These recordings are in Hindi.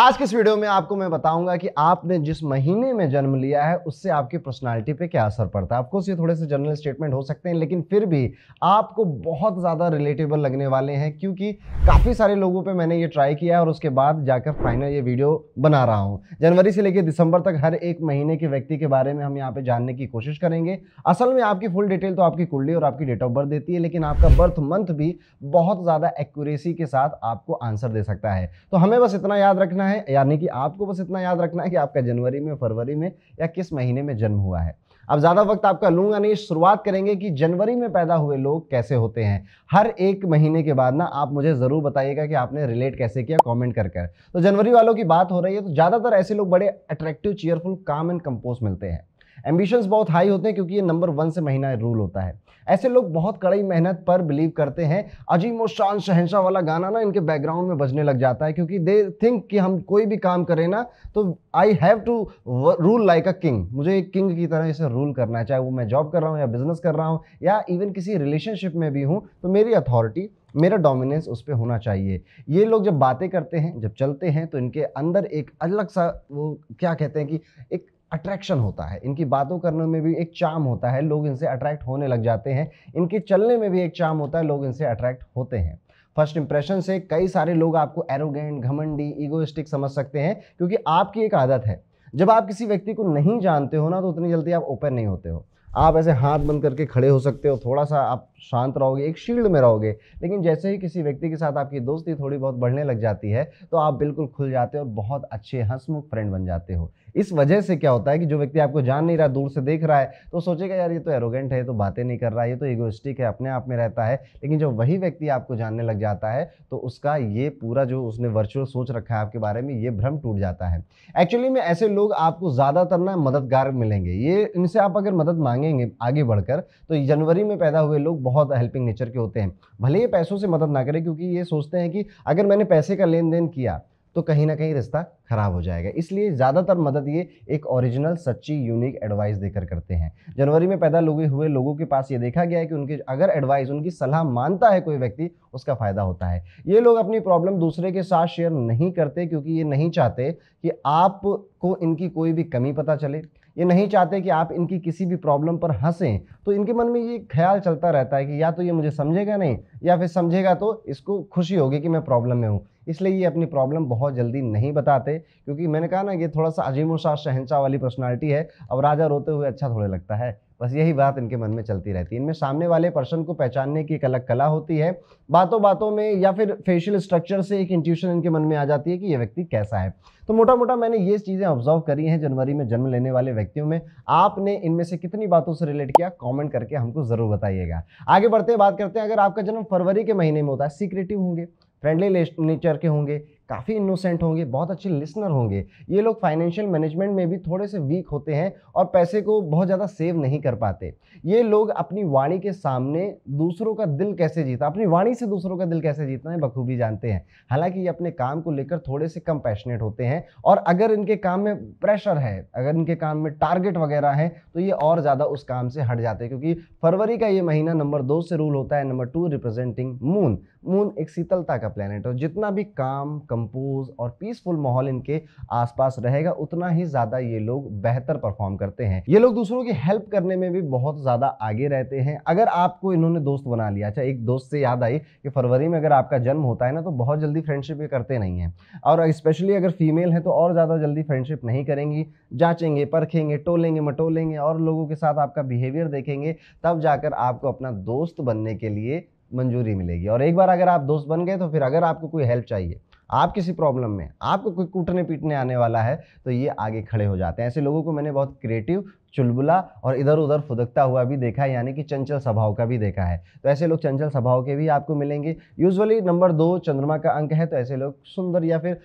आज के इस वीडियो में आपको मैं बताऊंगा कि आपने जिस महीने में जन्म लिया है उससे आपकी पर्सनालिटी पे क्या असर पड़ता है आपको ये थोड़े से जनरल स्टेटमेंट हो सकते हैं लेकिन फिर भी आपको बहुत ज़्यादा रिलेटेबल लगने वाले हैं क्योंकि काफ़ी सारे लोगों पे मैंने ये ट्राई किया है और उसके बाद जाकर फाइनल ये वीडियो बना रहा हूँ जनवरी से लेकर दिसंबर तक हर एक महीने के व्यक्ति के बारे में हम यहाँ पर जानने की कोशिश करेंगे असल में आपकी फुल डिटेल तो आपकी कुंडली और आपकी डेट ऑफ बर्थ देती है लेकिन आपका बर्थ मंथ भी बहुत ज़्यादा एक्यूरेसी के साथ आपको आंसर दे सकता है तो हमें बस इतना याद रखना रखना है यानी कि आपको बस इतना याद रखना है कि आपका जनवरी में फरवरी में या किस महीने में जन्म हुआ है अब ज़्यादा वक्त आपका लूंगा नहीं शुरुआत करेंगे कि जनवरी में पैदा हुए लोग कैसे होते हैं हर एक महीने के बाद ना आप मुझे ज़रूर बताइएगा कि आपने रिलेट कैसे किया कमेंट कर कर तो जनवरी वालों की बात हो रही है तो ज़्यादातर ऐसे लोग बड़े अट्रैक्टिव चेयरफुल काम एंड कंपोज मिलते हैं एम्बिशंस बहुत हाई होते हैं क्योंकि ये नंबर वन से महीना रूल होता है ऐसे लोग बहुत कड़ी मेहनत पर बिलीव करते हैं अजीम और शान शहनशाह वाला गाना ना इनके बैकग्राउंड में बजने लग जाता है क्योंकि दे थिंक कि हम कोई भी काम करें ना तो I have to rule like a king मुझे एक किंग की तरह इसे रूल करना है चाहे वो मैं जॉब कर रहा हूँ या बिजनेस कर रहा हूँ या इवन किसी रिलेशनशिप में भी हूँ तो मेरी अथॉरिटी मेरा डोमिनेंस उस पर होना चाहिए ये लोग जब बातें करते हैं जब चलते हैं तो इनके अंदर एक अलग सा वो क्या कहते हैं कि एक अट्रैक्शन होता है इनकी बातों करने में भी एक चाम होता है लोग इनसे अट्रैक्ट होने लग जाते हैं इनके चलने में भी एक चाम होता है लोग इनसे अट्रैक्ट होते हैं फर्स्ट इंप्रेशन से कई सारे लोग आपको एरोगेंट घमंडी ईगोइस्टिक समझ सकते हैं क्योंकि आपकी एक आदत है जब आप किसी व्यक्ति को नहीं जानते हो ना तो उतनी जल्दी आप ओपन नहीं होते हो आप ऐसे हाथ बंद करके खड़े हो सकते हो थोड़ा सा आप शांत रहोगे एक शील्ड में रहोगे लेकिन जैसे ही किसी व्यक्ति के साथ आपकी दोस्ती थोड़ी बहुत बढ़ने लग जाती है तो आप बिल्कुल खुल जाते हो और बहुत अच्छे हंसमुख फ्रेंड बन जाते हो इस वजह से क्या होता है कि जो व्यक्ति आपको जान नहीं रहा दूर से देख रहा है तो सोचेगा यार ये तो एरोगेंट है तो बातें नहीं कर रहा है ये तो इगोस्टिक है अपने आप में रहता है लेकिन जब वही व्यक्ति आपको जानने लग जाता है तो उसका ये पूरा जो उसने वर्चुअल सोच रखा है आपके बारे में ये भ्रम टूट जाता है एक्चुअली में ऐसे लोग आपको ज़्यादातर ना मददगार मिलेंगे ये इनसे आप अगर मदद मांगेंगे आगे बढ़कर तो जनवरी में पैदा हुए लोग बहुत हेल्पिंग नेचर के होते हैं भले ये पैसों से मदद ना करें क्योंकि ये सोचते हैं कि अगर मैंने पैसे का लेन देन किया तो कहीं ना कहीं रिश्ता ख़राब हो जाएगा इसलिए ज़्यादातर मदद ये एक ओरिजिनल सच्ची यूनिक एडवाइस देकर करते हैं जनवरी में पैदा लोगे हुए लोगों के पास ये देखा गया है कि उनके अगर एडवाइस उनकी सलाह मानता है कोई व्यक्ति उसका फ़ायदा होता है ये लोग अपनी प्रॉब्लम दूसरे के साथ शेयर नहीं करते क्योंकि ये नहीं चाहते कि आपको इनकी कोई भी कमी पता चले ये नहीं चाहते कि आप इनकी किसी भी प्रॉब्लम पर हंसें तो इनके मन में ये ख्याल चलता रहता है कि या तो ये मुझे समझेगा नहीं या फिर समझेगा तो इसको खुशी होगी कि मैं प्रॉब्लम में हूँ इसलिए ये अपनी प्रॉब्लम बहुत जल्दी नहीं बताते क्योंकि मैंने कहा ना ये थोड़ा सा अजीम शाह शहनशाह वाली पर्सनैलिटी है अब राजा रोते हुए अच्छा थोड़े लगता है बस यही बात इनके मन में चलती रहती है इनमें सामने वाले पर्सन को पहचानने की एक अलग कला होती है बातों बातों में या फिर फेशियल स्ट्रक्चर से एक इंट्यूशन इनके मन में आ जाती है कि ये व्यक्ति कैसा है तो मोटा मोटा मैंने ये चीज़ें ऑब्जर्व करी हैं जनवरी में जन्म लेने वाले व्यक्तियों में आपने इनमें से कितनी बातों से रिलेट किया कॉमेंट करके हमको ज़रूर बताइएगा आगे बढ़ते बात करते हैं अगर आपका जन्म फरवरी के महीने में होता है सीक्रेटिव होंगे फ्रेंडली नेचर के होंगे काफ़ी इनोसेंट होंगे बहुत अच्छे लिसनर होंगे ये लोग फाइनेंशियल मैनेजमेंट में भी थोड़े से वीक होते हैं और पैसे को बहुत ज़्यादा सेव नहीं कर पाते ये लोग अपनी वाणी के सामने दूसरों का दिल कैसे जीता अपनी वाणी से दूसरों का दिल कैसे जीतना है बखूबी जानते हैं हालांकि ये अपने काम को लेकर थोड़े से कम पैशनेट होते हैं और अगर इनके काम में प्रेशर है अगर इनके काम में टारगेट वगैरह है तो ये और ज़्यादा उस काम से हट जाते हैं क्योंकि फरवरी का ये महीना नंबर दो से रूल होता है number two representing moon moon एक शीतलता का प्लानट और जितना भी काम कंपोज और पीसफुल माहौल इनके आसपास रहेगा उतना ही ज़्यादा ये लोग बेहतर परफॉर्म करते हैं ये लोग दूसरों की हेल्प करने में भी बहुत ज़्यादा आगे रहते हैं अगर आपको इन्होंने दोस्त बना लिया अच्छा एक दोस्त से याद आई कि फरवरी में अगर आपका जन्म होता है ना तो बहुत जल्दी फ्रेंडशिप ये करते नहीं हैं और स्पेशली अगर फीमेल है तो और ज़्यादा जल्दी फ्रेंडशिप नहीं करेंगी जाँचेंगे परखेंगे टोलेंगे मटोलेंगे और लोगों के साथ आपका बिहेवियर देखेंगे तब जाकर आपको अपना दोस्त बनने के लिए मंजूरी मिलेगी और एक बार अगर आप दोस्त बन गए तो फिर अगर आपको कोई हेल्प चाहिए आप किसी प्रॉब्लम में आपको कोई कूटने पीटने आने वाला है तो ये आगे खड़े हो जाते हैं ऐसे लोगों को मैंने बहुत क्रिएटिव चुलबुला और इधर उधर फुदकता हुआ भी देखा है यानी कि चंचल स्वभाव का भी देखा है तो ऐसे लोग चंचल स्वभाव के भी आपको मिलेंगे यूजुअली नंबर दो चंद्रमा का अंक है तो ऐसे लोग सुंदर या फिर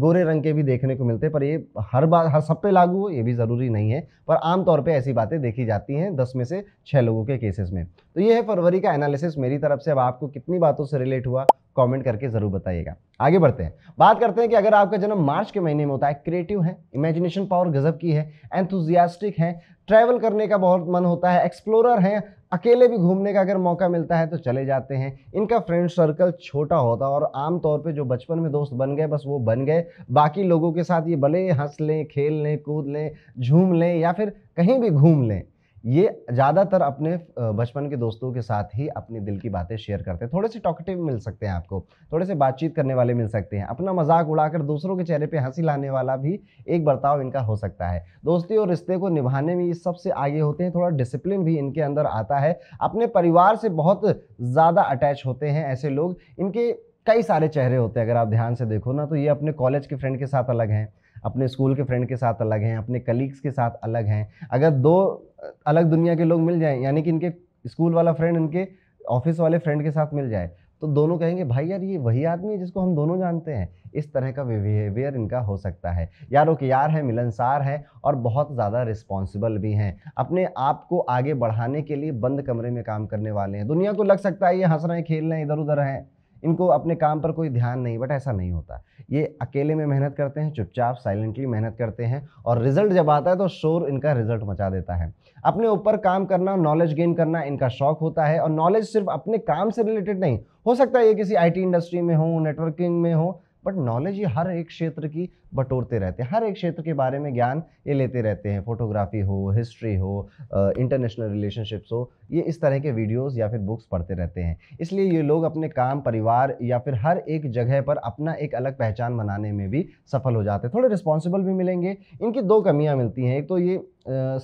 गोरे रंग के भी देखने को मिलते हैं पर ये हर बार हर सब पे लागू हो ये भी ज़रूरी नहीं है पर आमतौर पर ऐसी बातें देखी जाती हैं दस में से छः लोगों के केसेस में तो ये है फरवरी का एनालिसिस मेरी तरफ से अब आपको कितनी बातों से रिलेट हुआ कमेंट करके ज़रूर बताइएगा आगे बढ़ते हैं बात करते हैं कि अगर आपका जन्म मार्च के महीने में होता है क्रिएटिव है इमेजिनेशन पावर गजब की है एंथुजियास्टिक है ट्रैवल करने का बहुत मन होता है एक्सप्लोरर हैं अकेले भी घूमने का अगर मौका मिलता है तो चले जाते हैं इनका फ्रेंड सर्कल छोटा होता है और आमतौर पे जो बचपन में दोस्त बन गए बस वो बन गए बाकी लोगों के साथ ये भले हंस लें खेल लें कूद लें झूम लें या फिर कहीं भी घूम लें ये ज़्यादातर अपने बचपन के दोस्तों के साथ ही अपने दिल की बातें शेयर करते हैं थोड़े से टॉकटिव मिल सकते हैं आपको थोड़े से बातचीत करने वाले मिल सकते हैं अपना मजाक उड़ाकर दूसरों के चेहरे पे हंसी लाने वाला भी एक बर्ताव इनका हो सकता है दोस्ती और रिश्ते को निभाने में ये सबसे आगे होते हैं थोड़ा डिसिप्लिन भी इनके अंदर आता है अपने परिवार से बहुत ज़्यादा अटैच होते हैं ऐसे लोग इनके कई सारे चेहरे होते हैं अगर आप ध्यान से देखो ना तो ये अपने कॉलेज के फ्रेंड के साथ अलग हैं अपने स्कूल के फ्रेंड के साथ अलग हैं अपने कलीग्स के साथ अलग हैं अगर दो अलग दुनिया के लोग मिल जाए यानी कि इनके स्कूल वाला फ्रेंड इनके ऑफिस वाले फ्रेंड के साथ मिल जाए तो दोनों कहेंगे भाई यार ये वही आदमी है जिसको हम दोनों जानते हैं इस तरह का बिहेवियर इनका हो सकता है यारों के यार है मिलनसार है और बहुत ज़्यादा रिस्पॉन्सिबल भी हैं अपने आप को आगे बढ़ाने के लिए बंद कमरे में काम करने वाले हैं दुनिया को लग सकता है ये हंस रहे हैं खेल रहे हैं इधर उधर हैं इनको अपने काम पर कोई ध्यान नहीं बट ऐसा नहीं होता ये अकेले में मेहनत करते हैं चुपचाप साइलेंटली मेहनत करते हैं और रिजल्ट जब आता है तो शोर इनका रिजल्ट मचा देता है अपने ऊपर काम करना नॉलेज गेन करना इनका शौक होता है और नॉलेज सिर्फ अपने काम से रिलेटेड नहीं हो सकता है ये किसी आईटी इंडस्ट्री में हो नेटवर्किंग में हो बट नॉलेज ये हर एक क्षेत्र की बटोरते रहते हैं हर एक क्षेत्र के बारे में ज्ञान ये लेते रहते हैं फोटोग्राफी हो हिस्ट्री हो इंटरनेशनल रिलेशनशिप्स हो ये इस तरह के वीडियोस या फिर बुक्स पढ़ते रहते हैं इसलिए ये लोग अपने काम परिवार या फिर हर एक जगह पर अपना एक अलग पहचान बनाने में भी सफल हो जाते हैं थोड़े रिस्पॉन्सिबल भी मिलेंगे इनकी दो कमियाँ मिलती हैं एक तो ये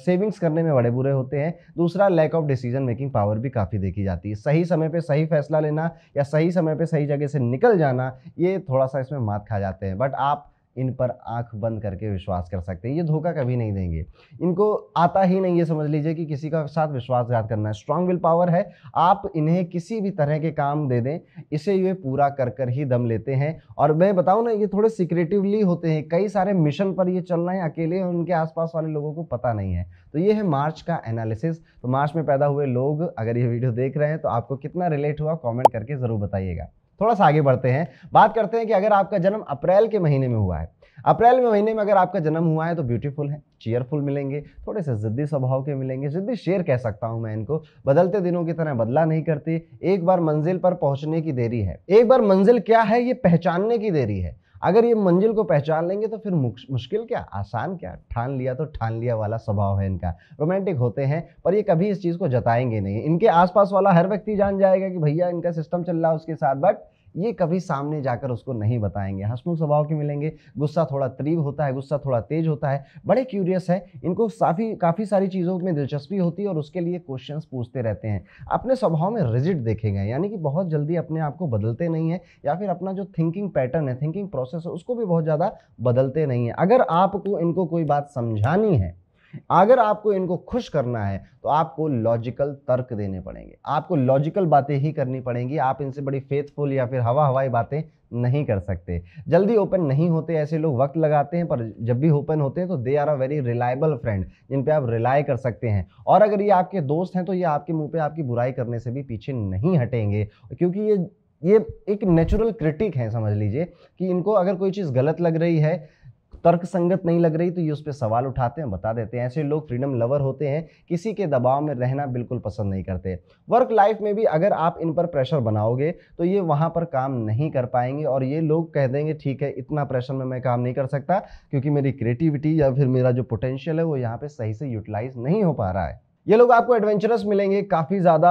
सेविंग्स करने में बड़े बुरे होते हैं दूसरा lack of decision making power भी काफ़ी देखी जाती है सही समय पे सही फैसला लेना या सही समय पे सही जगह से निकल जाना ये थोड़ा सा इसमें मात खा जाते हैं बट आप इन पर आंख बंद करके विश्वास कर सकते हैं ये धोखा कभी नहीं देंगे इनको आता ही नहीं ये समझ लीजिए कि किसी का साथ विश्वासघात करना है स्ट्रांग विल पावर है आप इन्हें किसी भी तरह के काम दे दें इसे ये पूरा कर कर ही दम लेते हैं और मैं बताऊँ ना ये थोड़े सिक्रेटिवली होते हैं कई सारे मिशन पर ये चल रहे हैं अकेले और उनके आसपास वाले लोगों को पता नहीं है तो ये है मार्च का एनालिसिस तो मार्च में पैदा हुए लोग अगर ये वीडियो देख रहे हैं तो आपको कितना रिलेट हुआ कॉमेंट करके ज़रूर बताइएगा थोड़ा सा आगे बढ़ते हैं बात करते हैं कि अगर आपका जन्म अप्रैल के महीने में हुआ है अप्रैल में महीने में अगर आपका जन्म हुआ है तो ब्यूटीफुल है चेयरफुल मिलेंगे थोड़े से ज़िद्दी स्वभाव के मिलेंगे ज़िद्दी शेर कह सकता हूँ मैं इनको बदलते दिनों की तरह बदला नहीं करती एक बार मंजिल पर पहुँचने की देरी है एक बार मंजिल क्या है ये पहचानने की देरी है अगर ये मंजिल को पहचान लेंगे तो फिर मुश्किल क्या आसान क्या ठान लिया तो ठान लिया वाला स्वभाव है इनका रोमांटिक होते हैं पर ये कभी इस चीज़ को जताएंगे नहीं इनके आसपास वाला हर व्यक्ति जान जाएगा कि भैया इनका सिस्टम चल रहा है उसके साथ बट ये कभी सामने जाकर उसको नहीं बताएंगे हंसमुख स्वभाव के मिलेंगे गुस्सा थोड़ा तीव्र होता है गुस्सा थोड़ा तेज होता है बड़े क्यूरियस है इनको काफ़ी काफ़ी सारी चीज़ों में दिलचस्पी होती है और उसके लिए क्वेश्चन पूछते रहते हैं अपने स्वभाव में रिजिट देखे गए यानी कि बहुत जल्दी अपने आप को बदलते नहीं है या फिर अपना जो थिंकिंग पैटर्न है थिंकिंग प्रोसेस है उसको भी बहुत ज़्यादा बदलते नहीं है अगर आपको इनको कोई बात समझानी है अगर आपको इनको खुश करना है तो आपको लॉजिकल तर्क देने पड़ेंगे आपको लॉजिकल बातें ही करनी पड़ेंगी आप इनसे बड़ी फेथफुल या फिर हवा हवाई बातें नहीं कर सकते जल्दी ओपन नहीं होते ऐसे लोग वक्त लगाते हैं पर जब भी ओपन होते हैं तो they are a very reliable friend जिन पे आप रिलाय कर सकते हैं और अगर ये आपके दोस्त हैं तो ये आपके मुंह पे आपकी बुराई करने से भी पीछे नहीं हटेंगे क्योंकि ये ये एक नेचुरल क्रिटिक है समझ लीजिए कि इनको अगर कोई चीज़ गलत लग रही है तर्क संगत नहीं लग रही तो ये उस पर सवाल उठाते हैं बता देते हैं ऐसे लोग फ्रीडम लवर होते हैं किसी के दबाव में रहना बिल्कुल पसंद नहीं करते वर्क लाइफ में भी अगर आप इन पर प्रेशर बनाओगे तो ये वहाँ पर काम नहीं कर पाएंगे और ये लोग कह देंगे ठीक है इतना प्रेशर में मैं काम नहीं कर सकता क्योंकि मेरी क्रिएटिविटी या फिर मेरा जो पोटेंशियल है वो यहाँ पर सही से यूटिलाइज नहीं हो पा रहा है ये लोग आपको एडवेंचरस मिलेंगे काफ़ी ज़्यादा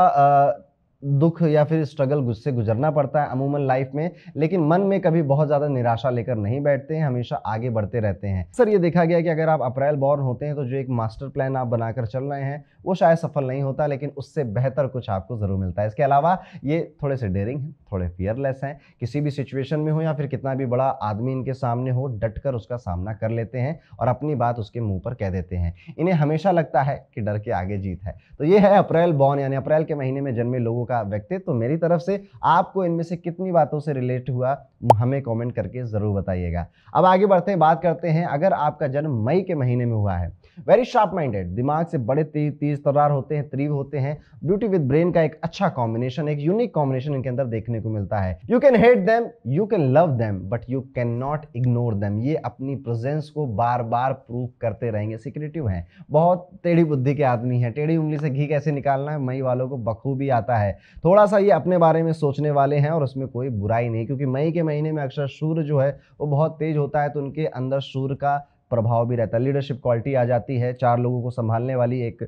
दुख या फिर स्ट्रगल गुस्से गुजरना पड़ता है अमूमन लाइफ में लेकिन मन में कभी बहुत ज़्यादा निराशा लेकर नहीं बैठते हैं हमेशा आगे बढ़ते रहते हैं सर ये देखा गया कि अगर आप अप्रैल बॉर्न होते हैं तो जो एक मास्टर प्लान आप बनाकर चल रहे हैं वो शायद सफल नहीं होता लेकिन उससे बेहतर कुछ आपको ज़रूर मिलता है इसके अलावा ये थोड़े से डेयरिंग हैं थोड़े फियरलेस हैं किसी भी सिचुएशन में हो या फिर कितना भी बड़ा आदमी इनके सामने हो डट कर उसका सामना कर लेते हैं और अपनी बात उसके मुंह पर कह देते हैं इन्हें हमेशा लगता है कि डर के आगे जीत है तो ये है अप्रैल बॉर्न यानी अप्रैल के महीने में जन्मे लोगों लोगों का व्यक्तित्व तो मेरी तरफ से आपको इनमें से कितनी बातों से रिलेट हुआ हमें कमेंट करके ज़रूर बताइएगा अब आगे बढ़ते हैं बात करते हैं अगर आपका जन्म मई के महीने में हुआ है वेरी शार्प माइंडेड दिमाग से बड़े तेज तेज तरार होते हैं तीव्र होते हैं ब्यूटी विद ब्रेन का एक अच्छा कॉम्बिनेशन एक यूनिक कॉम्बिनेशन इनके अंदर देखने को मिलता है you can hate them you can love them but you can not ignore them ये अपनी प्रेजेंस को बार बार प्रूव करते रहेंगे सिक्रेटिव हैं बहुत टेढ़ी बुद्धि के आदमी हैं टेढ़ी उंगली से घी कैसे निकालना है मई वालों को बखूबी आता है थोड़ा सा ये अपने बारे में सोचने वाले हैं और उसमें कोई बुराई नहीं क्योंकि मई के महीने में अक्सर सूर्य जो है वो बहुत तेज होता है तो उनके अंदर सूर्य का प्रभाव भी रहता है लीडरशिप क्वालिटी आ जाती है चार लोगों को संभालने वाली एक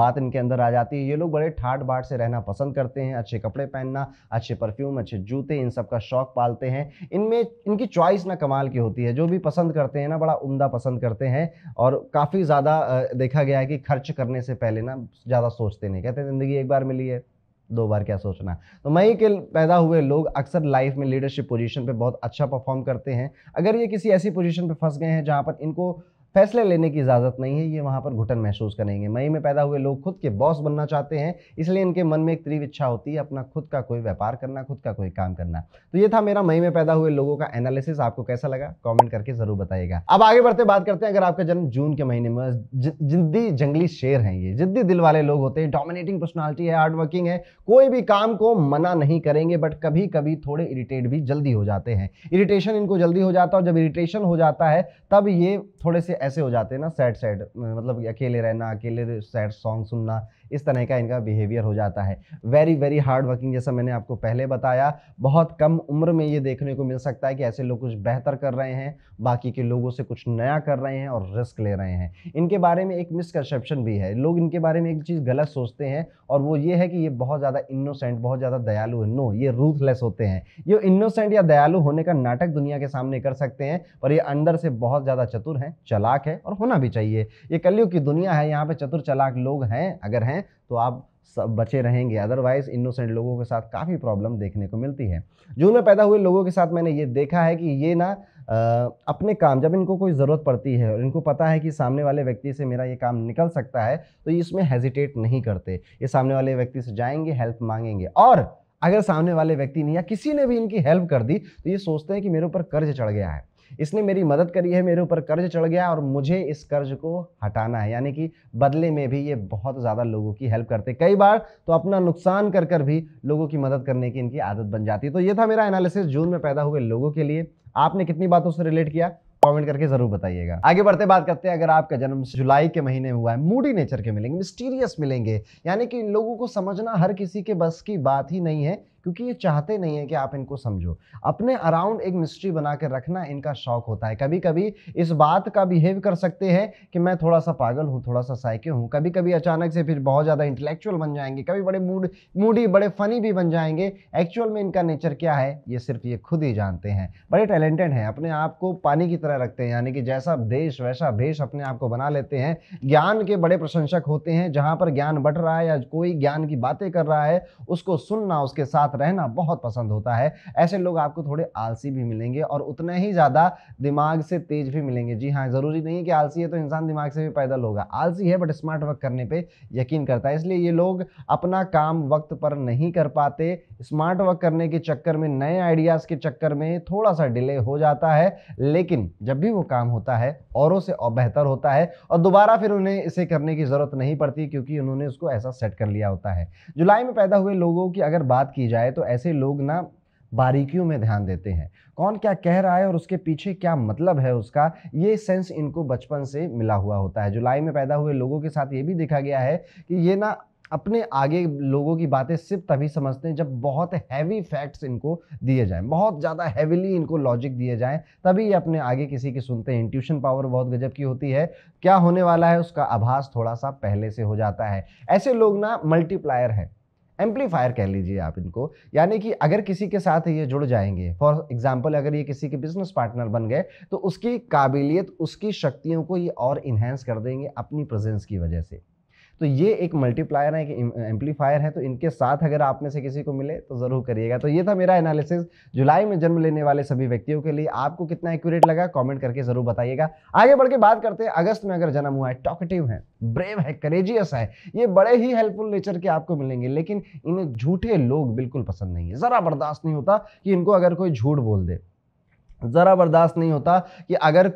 बात इनके अंदर आ जाती है ये लोग बड़े ठाट बाट से रहना पसंद करते हैं अच्छे कपड़े पहनना अच्छे परफ्यूम अच्छे जूते इन सब का शौक पालते हैं इनमें इनकी चॉइस ना कमाल की होती है जो भी पसंद करते हैं ना बड़ा उमदा पसंद करते हैं और काफ़ी ज़्यादा देखा गया है कि खर्च करने से पहले ना ज़्यादा सोचते नहीं कहते ज़िंदगी एक बार मिली है दो बार क्या सोचना तो मई के पैदा हुए लोग अक्सर लाइफ में लीडरशिप पोजीशन पे बहुत अच्छा परफॉर्म करते हैं अगर ये किसी ऐसी पोजीशन पे फंस गए हैं जहाँ पर इनको फैसले लेने की इजाज़त नहीं है ये वहाँ पर घुटन महसूस करेंगे मई में पैदा हुए लोग खुद के बॉस बनना चाहते हैं इसलिए इनके मन में एक तीव्र इच्छा होती है अपना खुद का कोई व्यापार करना खुद का कोई काम करना तो ये था मेरा मई में पैदा हुए लोगों का एनालिसिस आपको कैसा लगा कॉमेंट करके ज़रूर बताइएगा अब आगे बढ़ते बात करते हैं अगर आपका जन्म जून के महीने में जिद्दी जंगली शेर हैं ये जिद्दी दिल वाले लोग होते हैं डोमिनेटिंग पर्सनैलिटी है हार्ड वर्किंग है कोई भी काम को मना नहीं करेंगे बट कभी कभी थोड़े इरिटेट भी जल्दी हो जाते हैं इरिटेशन इनको जल्दी हो जाता है और जब इरिटेशन हो जाता है तब ये थोड़े से ऐसे हो जाते हैं ना सैड सैड मतलब अकेले रहना अकेले सैड सॉन्ग सुनना इस तरह का इनका बिहेवियर हो जाता है वेरी वेरी हार्ड वर्किंग जैसा मैंने आपको पहले बताया बहुत कम उम्र में ये देखने को मिल सकता है कि ऐसे लोग कुछ बेहतर कर रहे हैं बाकी के लोगों से कुछ नया कर रहे हैं और रिस्क ले रहे हैं इनके बारे में एक मिसकनसेप्शन भी है लोग इनके बारे में एक चीज़ गलत सोचते हैं और वो ये है कि ये बहुत ज़्यादा इनोसेंट बहुत ज़्यादा दयालु है नो ये रूथलेस होते हैं ये इनोसेंट या दयालु होने का नाटक दुनिया के सामने कर सकते हैं पर ये अंदर से बहुत ज़्यादा चतुर हैं चलाक है और होना भी चाहिए ये कलयुग की दुनिया है यहाँ पर चतुर चलाक लोग हैं अगर हैं तो आप सब बचे रहेंगे अदरवाइज इनोसेंट लोगों के साथ काफ़ी प्रॉब्लम देखने को मिलती है जून में पैदा हुए लोगों के साथ मैंने ये देखा है कि ये ना अपने काम जब इनको कोई ज़रूरत पड़ती है और इनको पता है कि सामने वाले व्यक्ति से मेरा ये काम निकल सकता है तो इसमें हेजिटेट नहीं करते ये सामने वाले व्यक्ति से जाएंगे हेल्प मांगेंगे और अगर सामने वाले व्यक्ति ने या किसी ने भी इनकी हेल्प कर दी तो ये सोचते हैं कि मेरे ऊपर कर्ज चढ़ गया है इसने मेरी मदद करी है मेरे ऊपर कर्ज चढ़ गया और मुझे इस कर्ज को हटाना है यानी कि बदले में भी ये बहुत ज़्यादा लोगों की हेल्प करते कई बार तो अपना नुकसान कर कर भी लोगों की मदद करने की इनकी आदत बन जाती है तो ये था मेरा एनालिसिस जून में पैदा हुए लोगों के लिए आपने कितनी बातों से रिलेट किया कमेंट करके जरूर बताइएगा आगे बढ़ते बात करते हैं अगर आपका जन्म जुलाई के महीने में हुआ है मूडी नेचर के मिलेंगे मिस्टीरियस मिलेंगे यानी कि इन लोगों को समझना हर किसी के बस की बात ही नहीं है क्योंकि ये चाहते नहीं है कि आप इनको समझो अपने अराउंड एक मिस्ट्री बना के रखना इनका शौक होता है कभी कभी इस बात का बिहेव कर सकते हैं कि मैं थोड़ा सा पागल हूँ थोड़ा सा साइके हूँ कभी कभी अचानक से फिर बहुत ज़्यादा इंटेलेक्चुअल बन जाएंगे कभी बड़े मूड मूडी बड़े फ़नी भी बन जाएंगे एक्चुअल में इनका नेचर क्या है ये सिर्फ ये खुद ही जानते हैं बड़े टैलेंटेड हैं अपने आप को पानी की तरह रखते हैं यानी कि जैसा देश वैसा भेष अपने आप को बना लेते हैं ज्ञान के बड़े प्रशंसक होते हैं जहाँ पर ज्ञान बढ़ रहा है या कोई ज्ञान की बातें कर रहा है उसको सुनना उसके साथ रहना बहुत पसंद होता है ऐसे लोग आपको थोड़े आलसी भी मिलेंगे और उतने ही ज़्यादा दिमाग से तेज भी मिलेंगे जी हाँ ज़रूरी नहीं है कि आलसी है तो इंसान दिमाग से भी पैदल होगा आलसी है बट स्मार्ट वर्क करने पर यकीन करता है इसलिए ये लोग अपना काम वक्त पर नहीं कर पाते स्मार्ट वर्क करने के चक्कर में नए आइडियाज़ के चक्कर में थोड़ा सा डिले हो जाता है लेकिन जब भी वो काम होता है औरों से और बेहतर होता है और दोबारा फिर उन्हें इसे करने की ज़रूरत नहीं पड़ती क्योंकि उन्होंने उसको ऐसा सेट कर लिया होता है जुलाई में पैदा हुए लोगों की अगर बात की जाए जाए तो ऐसे लोग ना बारीकियों में ध्यान देते हैं कौन क्या कह रहा है और उसके पीछे क्या मतलब है उसका ये सेंस इनको बचपन से मिला हुआ होता है जुलाई में पैदा हुए लोगों के साथ ये भी देखा गया है कि ये ना अपने आगे लोगों की बातें सिर्फ तभी समझते हैं जब बहुत हैवी फैक्ट्स इनको दिए जाएं बहुत ज़्यादा हैविली इनको लॉजिक दिए जाएं तभी ये अपने आगे किसी के सुनते हैं इंट्यूशन पावर बहुत गजब की होती है क्या होने वाला है उसका आभास थोड़ा सा पहले से हो जाता है ऐसे लोग ना मल्टीप्लायर हैं एम्पलीफायर कह लीजिए आप इनको यानी कि अगर किसी के साथ ये जुड़ जाएंगे फॉर एग्जाम्पल अगर ये किसी के बिजनेस पार्टनर बन गए तो उसकी काबिलियत उसकी शक्तियों को ये और इन्हेंस कर देंगे अपनी प्रेजेंस की वजह से तो ये एक मल्टीप्लायर है एक एम्पलीफायर है तो इनके साथ अगर आप में से किसी को मिले तो ज़रूर करिएगा तो ये था मेरा एनालिसिस जुलाई में जन्म लेने वाले सभी व्यक्तियों के लिए आपको कितना एक्यूरेट लगा कॉमेंट करके ज़रूर बताइएगा आगे बढ़ के बात करते हैं अगस्त में अगर जन्म हुआ है टॉकेटिव है ब्रेव है करेजियस है ये बड़े ही हेल्पफुल नेचर के आपको मिलेंगे लेकिन इन्हें झूठे लोग बिल्कुल पसंद नहीं है ज़रा बर्दाश्त नहीं होता कि इनको अगर कोई झूठ बोल दे ज़रा बर्दाश्त नहीं होता कि अगर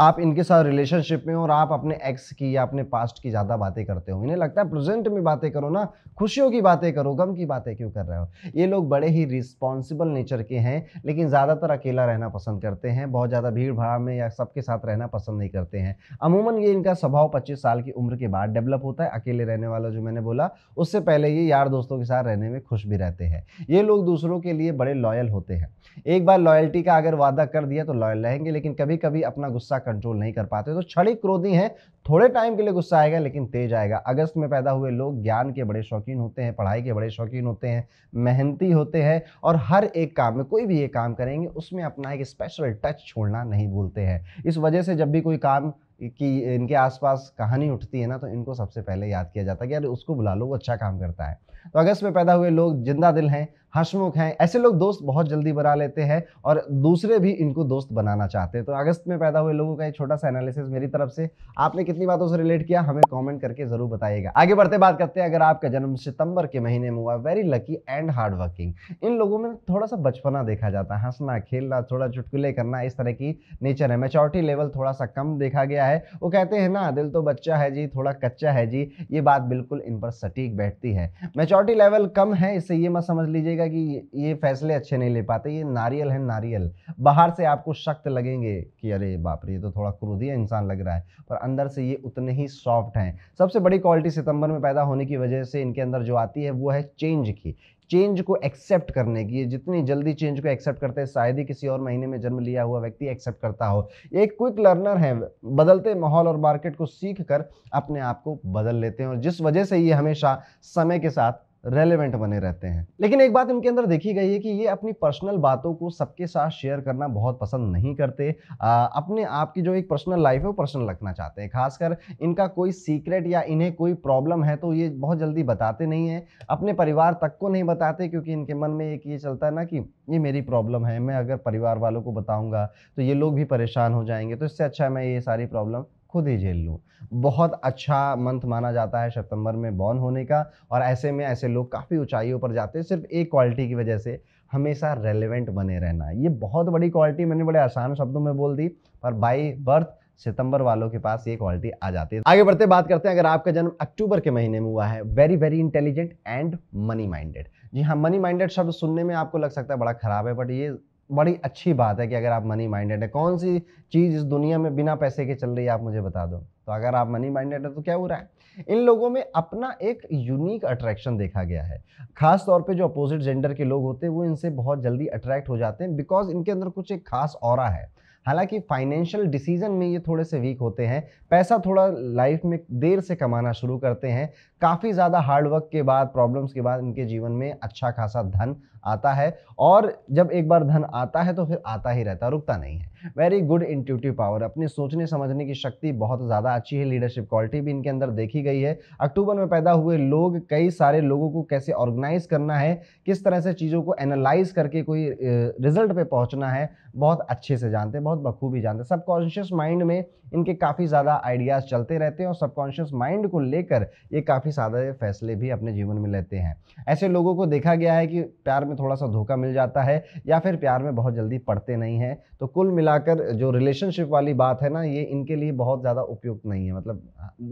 आप इनके साथ रिलेशनशिप में हो और आप अपने एक्स की या अपने पास्ट की ज़्यादा बातें करते हो इन्हें लगता है प्रेजेंट में बातें करो ना खुशियों की बातें करो गम की बातें क्यों कर रहे हो ये लोग बड़े ही रिस्पॉन्सिबल नेचर के हैं लेकिन ज़्यादातर अकेला रहना पसंद करते हैं बहुत ज़्यादा भीड़ भाड़ में या सबके साथ रहना पसंद नहीं करते हैं अमूमन ये इनका स्वभाव पच्चीस साल की उम्र के बाद डेवलप होता है अकेले रहने वाला जो मैंने बोला उससे पहले ये यार दोस्तों के साथ रहने में खुश भी रहते हैं ये लोग दूसरों के लिए बड़े लॉयल होते हैं एक बार लॉयल्टी का अगर वादा गुस्सा कर दिया तो लॉयल रहेंगे लेकिन कभी कभी अपना गुस्सा कंट्रोल नहीं कर पाते तो क्षणिक क्रोधी हैं थोड़े टाइम के लिए गुस्सा आएगा लेकिन तेज आएगा अगस्त में पैदा हुए लोग ज्ञान के बड़े शौकीन होते हैं पढ़ाई के बड़े शौकीन होते हैं मेहनती होते हैं और हर एक काम में कोई भी एक काम करेंगे उसमें अपना एक स्पेशल टच छोड़ना नहीं भूलते हैं इस वजह से जब भी कोई काम कि इनके आसपास कहानी उठती है ना तो इनको सबसे पहले याद किया जाता है कि यार उसको बुला लो वो अच्छा काम करता है तो अगस्त में पैदा हुए लोग जिंदा दिल हैं हंसमुख हैं ऐसे लोग दोस्त बहुत जल्दी बना लेते हैं और दूसरे भी इनको दोस्त बनाना चाहते हैं तो अगस्त में पैदा हुए लोगों का एक छोटा सा एनालिसिस मेरी तरफ से आपने कितनी बातों से रिलेट किया हमें कमेंट करके ज़रूर बताइएगा आगे बढ़ते बात करते हैं अगर आपका जन्म सितंबर के महीने में हुआ very lucky and hard working इन लोगों में थोड़ा सा बचपना देखा जाता है हंसना खेलना थोड़ा चुटकुले करना इस तरह की नेचर है मेचोरिटी लेवल थोड़ा सा कम देखा गया है वो कहते हैं ना दिल तो बच्चा है जी थोड़ा कच्चा है जी ये बात बिल्कुल इन पर सटीक बैठती है मेचोरिटी लेवल कम है इससे ये मत समझ लीजिएगा कि ये फैसले अच्छे नहीं ले पाते ये नारियल है नारियल बाहर से आपको सख्त लगेंगे कि अरे बाप रे ये तो थोड़ा क्रोधी इंसान लग रहा है पर अंदर से ये उतने ही सॉफ्ट हैं सबसे बड़ी क्वालिटी सितंबर में पैदा होने की वजह से इनके अंदर जो आती है वो है चेंज की चेंज को एक्सेप्ट करने की जितनी जल्दी चेंज को एक्सेप्ट करते हैं शायद ही किसी और महीने में जन्म लिया हुआ व्यक्ति एक्सेप्ट करता हो एक क्विक लर्नर है बदलते माहौल और मार्केट को सीख कर अपने आप को बदल लेते हैं और जिस वजह से ये हमेशा समय के साथ रेलेवेंट बने रहते हैं लेकिन एक बात इनके अंदर देखी गई है कि ये अपनी पर्सनल बातों को सबके साथ शेयर करना बहुत पसंद नहीं करते आ, अपने आप की जो एक पर्सनल लाइफ है वो पर्सनल रखना चाहते हैं खासकर इनका कोई सीक्रेट या इन्हें कोई प्रॉब्लम है तो ये बहुत जल्दी बताते नहीं हैं अपने परिवार तक को नहीं बताते क्योंकि इनके मन में एक ये चलता है ना कि ये मेरी प्रॉब्लम है मैं अगर परिवार वालों को बताऊँगा तो ये लोग भी परेशान हो जाएंगे तो इससे अच्छा है मैं ये सारी प्रॉब्लम खुद ही झेल लूँ बहुत अच्छा मंथ माना जाता है सितंबर में बॉर्न होने का और ऐसे में ऐसे लोग काफ़ी ऊंचाइयों पर जाते हैं सिर्फ एक क्वालिटी की वजह से हमेशा रेलिवेंट बने रहना ये बहुत बड़ी क्वालिटी मैंने बड़े आसान शब्दों में बोल दी पर बाई बर्थ सितंबर वालों के पास ये क्वालिटी आ जाती है आगे बढ़ते बात करते हैं अगर आपका जन्म अक्टूबर के महीने में हुआ है very very intelligent and money minded जी हाँ मनी माइंडेड शब्द सुनने में आपको लग सकता है बड़ा खराब है बट ये बड़ी अच्छी बात है कि अगर आप मनी माइंडेड है कौन सी चीज़ इस दुनिया में बिना पैसे के चल रही है आप मुझे बता दो तो अगर आप मनी माइंडेड है तो क्या हो रहा है इन लोगों में अपना एक यूनिक अट्रैक्शन देखा गया है खास तौर पे जो अपोजिट जेंडर के लोग होते हैं वो इनसे बहुत जल्दी अट्रैक्ट हो जाते हैं बिकॉज इनके अंदर कुछ एक खास और है हालांकि फाइनेंशियल डिसीजन में ये थोड़े से वीक होते हैं पैसा थोड़ा लाइफ में देर से कमाना शुरू करते हैं काफ़ी ज़्यादा हार्डवर्क के बाद प्रॉब्लम्स के बाद इनके जीवन में अच्छा खासा धन आता है और जब एक बार धन आता है तो फिर आता ही रहता रुकता नहीं है वेरी गुड इंट्यूटिव पावर अपने सोचने समझने की शक्ति बहुत ज़्यादा अच्छी है लीडरशिप क्वालिटी भी इनके अंदर देखी गई है अक्टूबर में पैदा हुए लोग कई सारे लोगों को कैसे ऑर्गेनाइज करना है किस तरह से चीज़ों को एनालाइज करके कोई रिजल्ट पे पहुंचना है बहुत अच्छे से जानते हैं बहुत बखूबी जानते हैं सबकॉन्शियस माइंड में इनके काफ़ी ज़्यादा आइडियाज़ चलते रहते हैं और सबकॉन्शियस माइंड को लेकर ये काफ़ी काफ़ी सारे फैसले भी अपने जीवन में लेते हैं ऐसे लोगों को देखा गया है कि प्यार में थोड़ा सा धोखा मिल जाता है या फिर प्यार में बहुत जल्दी पड़ते नहीं हैं तो कुल मिलाकर जो रिलेशनशिप वाली बात है ना ये इनके लिए बहुत ज़्यादा उपयुक्त नहीं है मतलब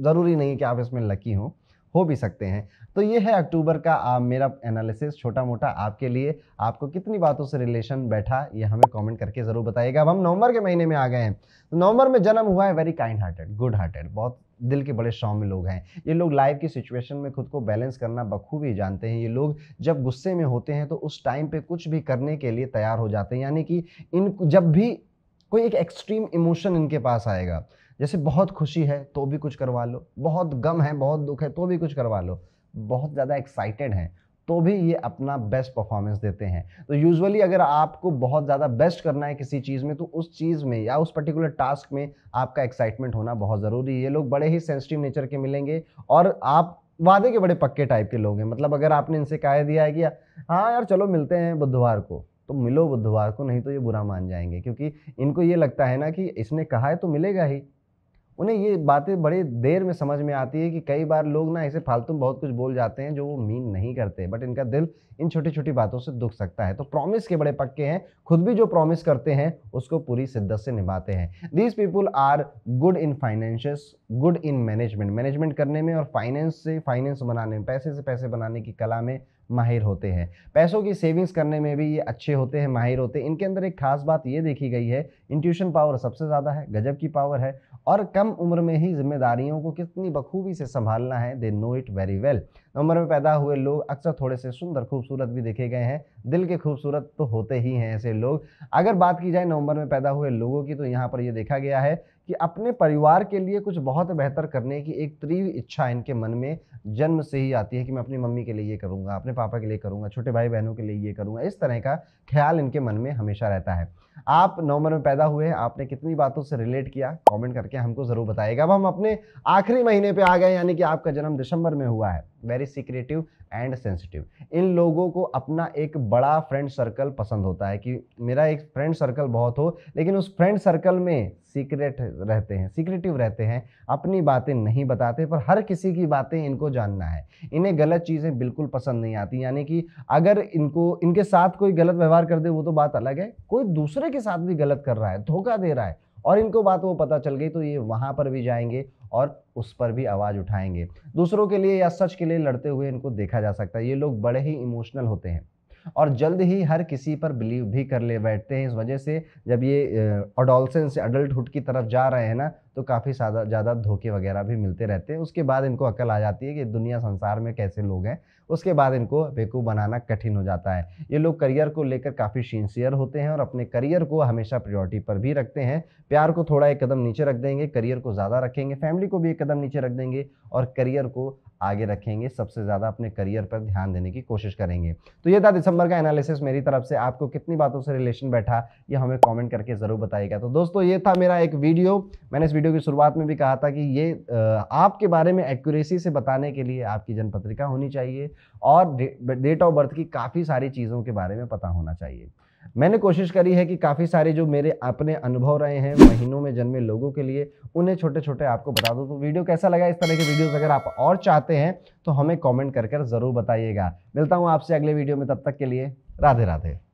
ज़रूरी नहीं है कि आप इसमें लकी हों हो भी सकते हैं तो ये है अक्टूबर का आ, मेरा एनालिसिस छोटा मोटा आपके लिए आपको कितनी बातों से रिलेशन बैठा ये हमें कमेंट करके ज़रूर बताइएगा अब हम नवंबर के महीने में आ गए हैं तो नवंबर में जन्म हुआ है very kind hearted good hearted बहुत दिल के बड़े शामिल लोग हैं ये लोग लाइफ की सिचुएशन में खुद को बैलेंस करना बखूबी जानते हैं ये लोग जब गुस्से में होते हैं तो उस टाइम पे कुछ भी करने के लिए तैयार हो जाते हैं यानी कि इन जब भी कोई एक एक्सट्रीम इमोशन इनके पास आएगा जैसे बहुत खुशी है तो भी कुछ करवा लो बहुत गम है बहुत दुख है तो भी कुछ करवा लो बहुत ज़्यादा एक्साइटेड हैं तो भी ये अपना बेस्ट परफॉर्मेंस देते हैं तो यूजुअली अगर आपको बहुत ज़्यादा बेस्ट करना है किसी चीज़ में तो उस चीज़ में या उस पर्टिकुलर टास्क में आपका एक्साइटमेंट होना बहुत ज़रूरी है ये लोग बड़े ही सेंसिटिव नेचर के मिलेंगे और आप वादे के बड़े पक्के टाइप के लोग हैं मतलब अगर आपने इनसे कहा दिया है कि हाँ यार चलो मिलते हैं बुधवार को तो मिलो बुधवार को नहीं तो ये बुरा मान जाएंगे क्योंकि इनको ये लगता है ना कि इसने कहा है तो मिलेगा ही उन्हें ये बातें बड़े देर में समझ में आती है कि कई बार लोग ना ऐसे फालतू बहुत कुछ बोल जाते हैं जो वो मीन नहीं करते बट इनका दिल इन छोटी छोटी बातों से दुख सकता है तो प्रॉमिस के बड़े पक्के हैं खुद भी जो प्रॉमिस करते हैं उसको पूरी शिद्दत से निभाते हैं these people are good in finances good in management management करने में और फाइनेंस से फाइनेंस बनाने में पैसे से पैसे बनाने की कला में माहिर होते हैं पैसों की सेविंग्स करने में भी ये अच्छे होते हैं माहिर होते हैं इनके अंदर एक खास बात ये देखी गई है इंट्यूशन पावर सबसे ज़्यादा है गजब की पावर है और कम उम्र में ही जिम्मेदारियों को कितनी बखूबी से संभालना है they know it very well उम्र में पैदा हुए लोग अक्सर थोड़े से सुंदर खूबसूरत भी देखे गए हैं दिल के खूबसूरत तो होते ही हैं ऐसे लोग अगर बात की जाए नवंबर में पैदा हुए लोगों की तो यहाँ पर यह देखा गया है कि अपने परिवार के लिए कुछ बहुत बेहतर करने की एक तीव्र इच्छा इनके मन में जन्म से ही आती है कि मैं अपनी मम्मी के लिए ये करूँगा अपने पापा के लिए करूँगा छोटे भाई बहनों के लिए ये करूँगा इस तरह का ख्याल इनके मन में हमेशा रहता है आप नवंबर में पैदा हुए आपने कितनी बातों से रिलेट किया कमेंट करके हमको ज़रूर बताइएगा अब हम अपने आखिरी महीने पे आ गए यानी कि आपका जन्म दिसंबर में हुआ है वेरी सीक्रेटिव एंड सेंसिटिव इन लोगों को अपना एक बड़ा फ्रेंड सर्कल पसंद होता है कि मेरा एक फ्रेंड सर्कल बहुत हो लेकिन उस फ्रेंड सर्कल में सीक्रेट रहते हैं सीक्रेटिव रहते हैं अपनी बातें नहीं बताते पर हर किसी की बातें इनको जानना है इन्हें गलत चीज़ें बिल्कुल पसंद नहीं आती यानी कि अगर इनको इनके साथ कोई गलत व्यवहार कर दे वो तो बात अलग है कोई दूसरे दूसरे के साथ भी गलत कर रहा है धोखा दे रहा है और इनको बात वो पता चल गई तो ये वहाँ पर भी जाएंगे और उस पर भी आवाज़ उठाएंगे दूसरों के लिए या सच के लिए लड़ते हुए इनको देखा जा सकता है ये लोग बड़े ही इमोशनल होते हैं और जल्द ही हर किसी पर बिलीव भी कर ले बैठते हैं इस वजह से जब ये अडोलसेंस से अडल्टहुड की तरफ जा रहे हैं ना तो काफ़ी ज़्यादा ज़्यादा धोखे वगैरह भी मिलते रहते हैं उसके बाद इनको अकल आ जाती है कि दुनिया संसार में कैसे लोग हैं उसके बाद इनको बेवकूफ़ बनाना कठिन हो जाता है ये लोग करियर को लेकर काफ़ी सिंसियर होते हैं और अपने करियर को हमेशा प्रियोरिटी पर भी रखते हैं प्यार को थोड़ा एक कदम नीचे रख देंगे करियर को ज़्यादा रखेंगे फैमिली को भी एक कदम नीचे रख देंगे और करियर को आगे रखेंगे सबसे ज़्यादा अपने करियर पर ध्यान देने की कोशिश करेंगे तो ये था दिसंबर का एनालिसिस मेरी तरफ से आपको कितनी बातों से रिलेशन बैठा ये हमें कमेंट करके ज़रूर बताइएगा तो दोस्तों ये था मेरा एक वीडियो मैंने इस वीडियो की शुरुआत में भी कहा था कि ये आपके बारे में एक्यूरेसी से बताने के लिए आपकी जनपत्रिका होनी चाहिए और डेट ऑफ बर्थ की काफ़ी सारी चीज़ों के बारे में पता होना चाहिए मैंने कोशिश करी है कि काफ़ी सारे जो मेरे अपने अनुभव रहे हैं महीनों में जन्मे लोगों के लिए उन्हें छोटे छोटे आपको बता दो तो वीडियो कैसा लगा इस तरह के वीडियोस अगर आप और चाहते हैं तो हमें कमेंट कर कर ज़रूर बताइएगा मिलता हूँ आपसे अगले वीडियो में तब तक के लिए राधे राधे